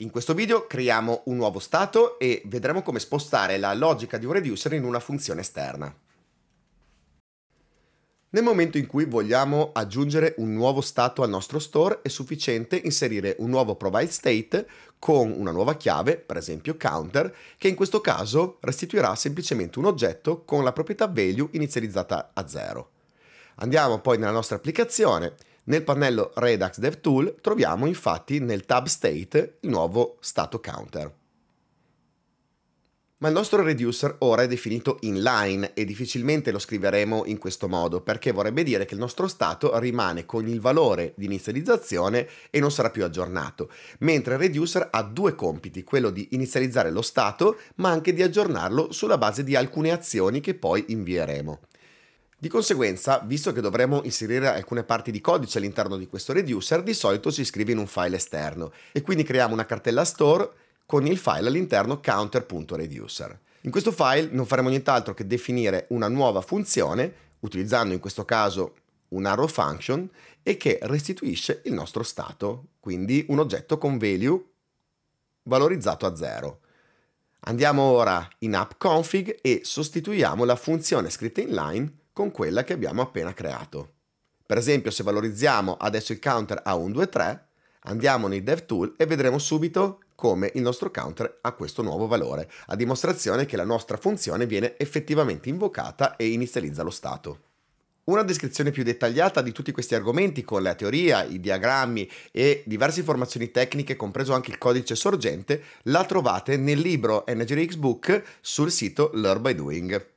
In questo video creiamo un nuovo stato e vedremo come spostare la logica di un reducer in una funzione esterna. Nel momento in cui vogliamo aggiungere un nuovo stato al nostro store è sufficiente inserire un nuovo provide state con una nuova chiave, per esempio counter, che in questo caso restituirà semplicemente un oggetto con la proprietà value inizializzata a 0. Andiamo poi nella nostra applicazione nel pannello Redux DevTool troviamo infatti nel tab State il nuovo stato counter. Ma il nostro reducer ora è definito inline e difficilmente lo scriveremo in questo modo perché vorrebbe dire che il nostro stato rimane con il valore di inizializzazione e non sarà più aggiornato, mentre il reducer ha due compiti, quello di inizializzare lo stato ma anche di aggiornarlo sulla base di alcune azioni che poi invieremo. Di conseguenza, visto che dovremo inserire alcune parti di codice all'interno di questo reducer, di solito si scrive in un file esterno e quindi creiamo una cartella store con il file all'interno counter.reducer. In questo file non faremo nient'altro che definire una nuova funzione, utilizzando in questo caso un arrow function, e che restituisce il nostro stato, quindi un oggetto con value valorizzato a 0. Andiamo ora in app config e sostituiamo la funzione scritta in line con quella che abbiamo appena creato. Per esempio, se valorizziamo adesso il counter a 1, 2, 3, andiamo nei DevTool e vedremo subito come il nostro counter ha questo nuovo valore, a dimostrazione che la nostra funzione viene effettivamente invocata e inizializza lo stato. Una descrizione più dettagliata di tutti questi argomenti con la teoria, i diagrammi e diverse informazioni tecniche, compreso anche il codice sorgente, la trovate nel libro NGRX Book sul sito Learn by Doing.